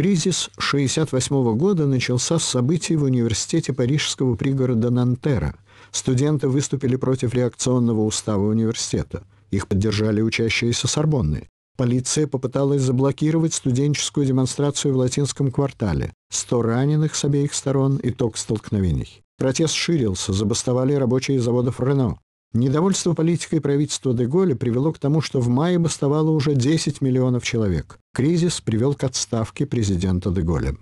Кризис 1968 года начался с событий в университете парижского пригорода Нантера. Студенты выступили против реакционного устава университета. Их поддержали учащиеся Сорбонны. Полиция попыталась заблокировать студенческую демонстрацию в латинском квартале. Сто раненых с обеих сторон, итог столкновений. Протест ширился, забастовали рабочие заводов Рено. Недовольство политикой правительства Деголя привело к тому, что в мае бастовало уже 10 миллионов человек. Кризис привел к отставке президента Деголя.